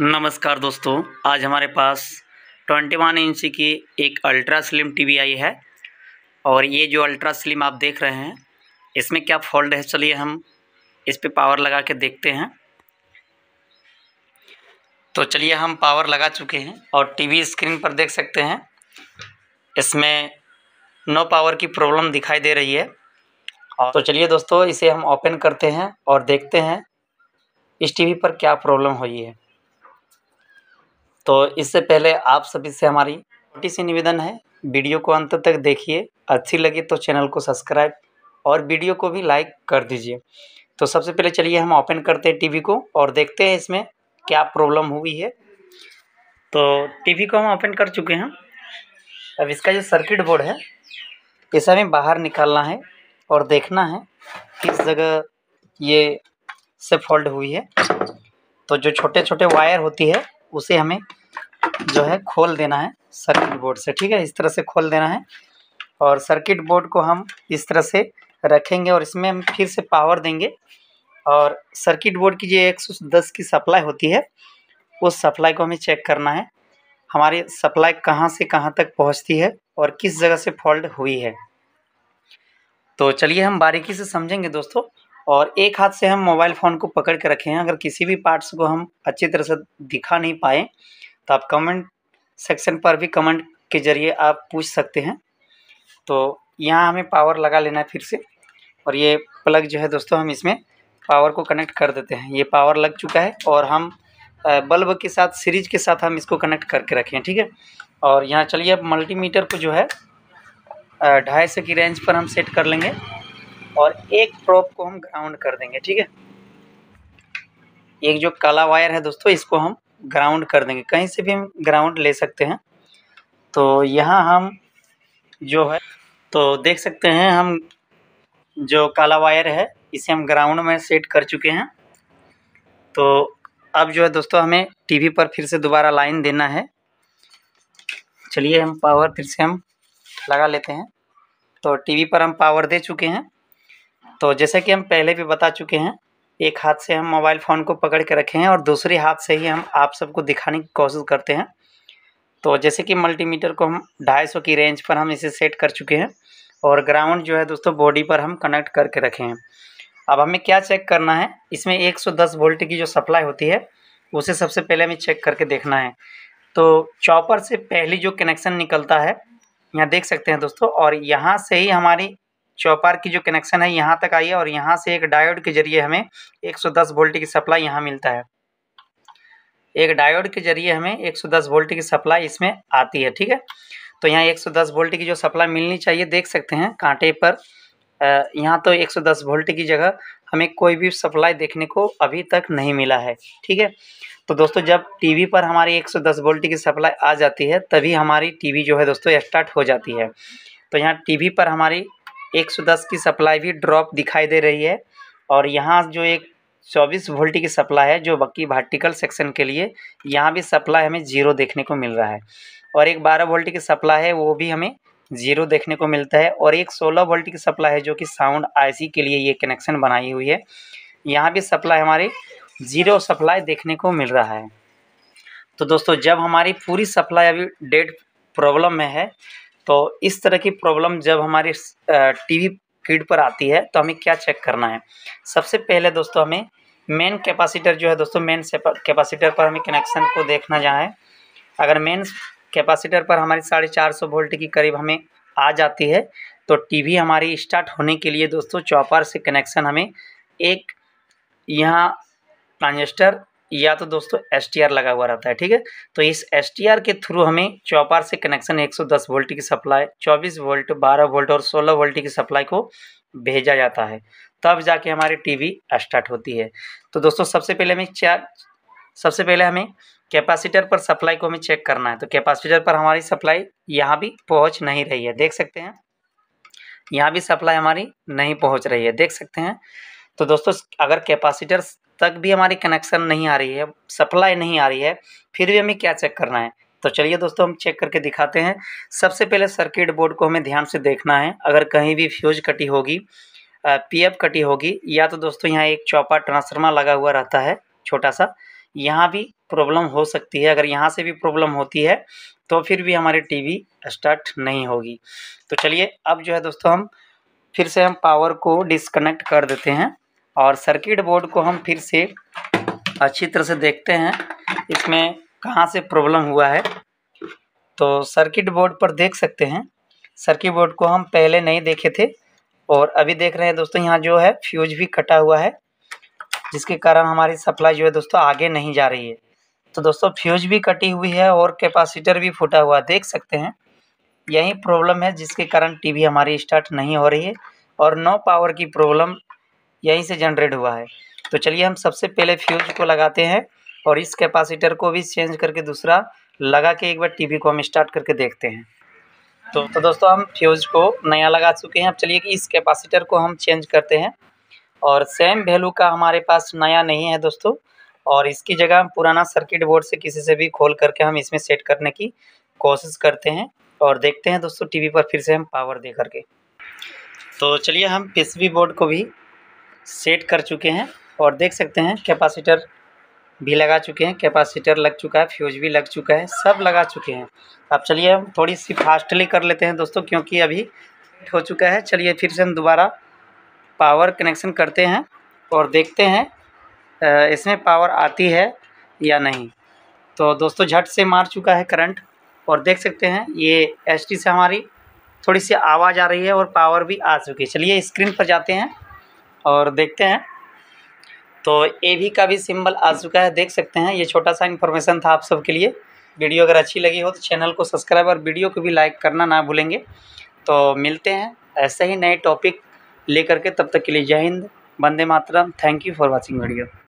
नमस्कार दोस्तों आज हमारे पास 21 वन इंच की एक अल्ट्रा स्लिम टीवी आई है और ये जो अल्ट्रा स्लिम आप देख रहे हैं इसमें क्या फॉल्ट है चलिए हम इस पे पावर लगा के देखते हैं तो चलिए हम पावर लगा चुके हैं और टीवी स्क्रीन पर देख सकते हैं इसमें नो पावर की प्रॉब्लम दिखाई दे रही है और तो चलिए दोस्तों इसे हम ओपन करते हैं और देखते हैं इस टीवी पर क्या प्रॉब्लम हुई है तो इससे पहले आप सभी से हमारी छोटी सी निवेदन है वीडियो को अंत तक देखिए अच्छी लगी तो चैनल को सब्सक्राइब और वीडियो को भी लाइक कर दीजिए तो सबसे पहले चलिए हम ओपन करते हैं टीवी को और देखते हैं इसमें क्या प्रॉब्लम हुई है तो टीवी को हम ओपन कर चुके हैं अब इसका जो सर्किट बोर्ड है इसे हमें बाहर निकालना है और देखना है किस जगह ये से फॉल्ट हुई है तो जो छोटे छोटे वायर होती है उसे हमें जो है खोल देना है सर्किट बोर्ड से ठीक है इस तरह से खोल देना है और सर्किट बोर्ड को हम इस तरह से रखेंगे और इसमें हम फिर से पावर देंगे और सर्किट बोर्ड की जो एक सौ दस की सप्लाई होती है उस सप्लाई को हमें चेक करना है हमारी सप्लाई कहाँ से कहाँ तक पहुँचती है और किस जगह से फॉल्ट हुई है तो चलिए हम बारीकी से समझेंगे दोस्तों और एक हाथ से हम मोबाइल फ़ोन को पकड़ के रखे हैं अगर किसी भी पार्ट्स को हम अच्छी तरह से दिखा नहीं पाए तो आप कमेंट सेक्शन पर भी कमेंट के ज़रिए आप पूछ सकते हैं तो यहाँ हमें पावर लगा लेना है फिर से और ये प्लग जो है दोस्तों हम इसमें पावर को कनेक्ट कर देते हैं ये पावर लग चुका है और हम बल्ब के साथ सीरीज के साथ हम इसको कनेक्ट करके रखें ठीक है और यहाँ चलिए अब मल्टीमीटर को जो है ढाई सौ की रेंज पर हम सेट कर लेंगे और एक प्रोप को हम ग्राउंड कर देंगे ठीक है एक जो काला वायर है दोस्तों इसको हम ग्राउंड कर देंगे कहीं से भी हम ग्राउंड ले सकते हैं तो यहाँ हम जो है तो देख सकते हैं हम जो काला वायर है इसे हम ग्राउंड में सेट कर चुके हैं तो अब जो है दोस्तों हमें टीवी पर फिर से दोबारा लाइन देना है चलिए हम पावर फिर से हम लगा लेते हैं तो टीवी पर हम पावर दे चुके हैं तो जैसे कि हम पहले भी बता चुके हैं एक हाथ से हम मोबाइल फ़ोन को पकड़ के रखे हैं और दूसरे हाथ से ही हम आप सबको दिखाने की कोशिश करते हैं तो जैसे कि मल्टीमीटर को हम 250 की रेंज पर हम इसे सेट कर चुके हैं और ग्राउंड जो है दोस्तों बॉडी पर हम कनेक्ट करके रखे हैं अब हमें क्या चेक करना है इसमें 110 वोल्ट की जो सप्लाई होती है उसे सबसे पहले हमें चेक करके देखना है तो चॉपर से पहली जो कनेक्शन निकलता है यहाँ देख सकते हैं दोस्तों और यहाँ से ही हमारी चौपार की जो कनेक्शन है यहाँ तक आई है और यहाँ से एक डायोड के जरिए हमें 110 वोल्ट की सप्लाई यहाँ मिलता है एक डायोड के जरिए हमें 110 वोल्ट की सप्लाई इसमें आती है ठीक है तो यहाँ 110 वोल्ट की जो सप्लाई मिलनी चाहिए देख सकते हैं कांटे पर यहाँ तो 110 वोल्ट की जगह हमें कोई भी सप्लाई देखने को अभी तक नहीं मिला है ठीक है तो दोस्तों जब टीवी पर हमारी 110 वोल्ट की सप्लाई आ जाती है तभी हमारी टीवी जो है दोस्तों स्टार्ट हो जाती है तो यहाँ टीवी पर हमारी 110 की सप्लाई भी ड्रॉप दिखाई दे रही है और यहाँ जो एक 24 वोल्ट की सप्लाई है जो बाकी वर्टिकल सेक्शन के लिए यहाँ भी सप्लाई हमें जीरो देखने को मिल रहा है और एक 12 वोल्ट की सप्लाई है वो भी हमें जीरो देखने को मिलता है और एक 16 वोल्ट की सप्लाई है जो कि साउंड आईसी के लिए ये कनेक्शन बनाई हुई है यहाँ भी सप्लाई हमारी जीरो सप्लाई देखने को मिल रहा है तो दोस्तों जब हमारी पूरी सप्लाई अभी डेड प्रॉब्लम में है तो इस तरह की प्रॉब्लम जब हमारी टीवी फीड पर आती है तो हमें क्या चेक करना है सबसे पहले दोस्तों हमें मेन कैपेसिटर जो है दोस्तों मेन कैपेसिटर पर हमें कनेक्शन को देखना जहाँ है अगर मेन कैपेसिटर पर हमारी साढ़े चार सौ वोल्ट के करीब हमें आ जाती है तो टीवी हमारी स्टार्ट होने के लिए दोस्तों चौपार से कनेक्शन हमें एक यहाँ ट्रांजिस्टर या तो दोस्तों एस लगा हुआ रहता है ठीक है तो इस एस के थ्रू हमें चौपार से कनेक्शन 110 वोल्ट की सप्लाई 24 वोल्ट 12 वोल्ट और 16 वोल्ट की सप्लाई को भेजा जाता है तब जाके हमारी टीवी स्टार्ट होती है तो दोस्तों सबसे पहले हमें चार सबसे पहले हमें कैपेसिटर पर सप्लाई को हमें चेक करना है तो कैपेसिटर पर हमारी सप्लाई यहाँ भी पहुँच नहीं रही है देख सकते हैं यहाँ भी सप्लाई हमारी नहीं पहुँच रही है देख सकते हैं तो दोस्तों अगर कैपेसिटर तक भी हमारी कनेक्शन नहीं आ रही है सप्लाई नहीं आ रही है फिर भी हमें क्या चेक करना है तो चलिए दोस्तों हम चेक करके दिखाते हैं सबसे पहले सर्किट बोर्ड को हमें ध्यान से देखना है अगर कहीं भी फ्यूज कटी होगी पीएफ कटी होगी या तो दोस्तों यहाँ एक चौपा ट्रांसफार्मर लगा हुआ रहता है छोटा सा यहाँ भी प्रॉब्लम हो सकती है अगर यहाँ से भी प्रॉब्लम होती है तो फिर भी हमारी वी स्टार्ट नहीं होगी तो चलिए अब जो है दोस्तों हम फिर से हम पावर को डिसकनेक्ट कर देते हैं और सर्किट बोर्ड को हम फिर से अच्छी तरह से देखते हैं इसमें कहाँ से प्रॉब्लम हुआ है तो सर्किट बोर्ड पर देख सकते हैं सर्किट बोर्ड को हम पहले नहीं देखे थे और अभी देख रहे हैं दोस्तों यहाँ जो है फ्यूज भी कटा हुआ है जिसके कारण हमारी सप्लाई जो है दोस्तों आगे नहीं जा रही है तो दोस्तों फ्यूज भी कटी हुई है और कैपेसिटर भी फूटा हुआ देख सकते हैं यही प्रॉब्लम है जिसके कारण टीवी हमारी स्टार्ट नहीं हो रही है और नो पावर की प्रॉब्लम यहीं से जनरेट हुआ है तो चलिए हम सबसे पहले फ्यूज को लगाते हैं और इस कैपेसिटर को भी चेंज करके दूसरा लगा के एक बार टीवी को हम स्टार्ट करके देखते हैं तो तो दोस्तों हम फ्यूज़ को नया लगा चुके हैं अब चलिए कि इस कैपेसिटर को हम चेंज करते हैं और सेम वैल्यू का हमारे पास नया नहीं है दोस्तों और इसकी जगह हम पुराना सर्किट बोर्ड से किसी से भी खोल करके हम इसमें सेट करने की कोशिश करते हैं और देखते हैं दोस्तों टीवी पर फिर से हम पावर दे करके तो चलिए हम पीसीबी बोर्ड को भी सेट कर चुके हैं और देख सकते हैं कैपेसिटर भी लगा चुके हैं कैपेसिटर लग चुका है फ्यूज भी लग चुका है सब लगा चुके हैं अब चलिए हम थोड़ी सी फास्टली कर लेते हैं दोस्तों क्योंकि अभी हो चुका है चलिए फिर से हम दोबारा पावर कनेक्शन करते हैं और देखते हैं इसमें पावर आती है या नहीं तो दोस्तों झट से मार चुका है करंट और देख सकते हैं ये एच से हमारी थोड़ी सी आवाज़ आ रही है और पावर भी आ चुकी है चलिए स्क्रीन पर जाते हैं और देखते हैं तो ए भी का भी सिंबल आ चुका है देख सकते हैं ये छोटा सा इन्फॉर्मेशन था आप सबके लिए वीडियो अगर अच्छी लगी हो तो चैनल को सब्सक्राइब और वीडियो को भी लाइक करना ना भूलेंगे तो मिलते हैं ऐसे ही नए टॉपिक लेकर के तब तक के लिए जय हिंद वंदे मातरम thank you for watching video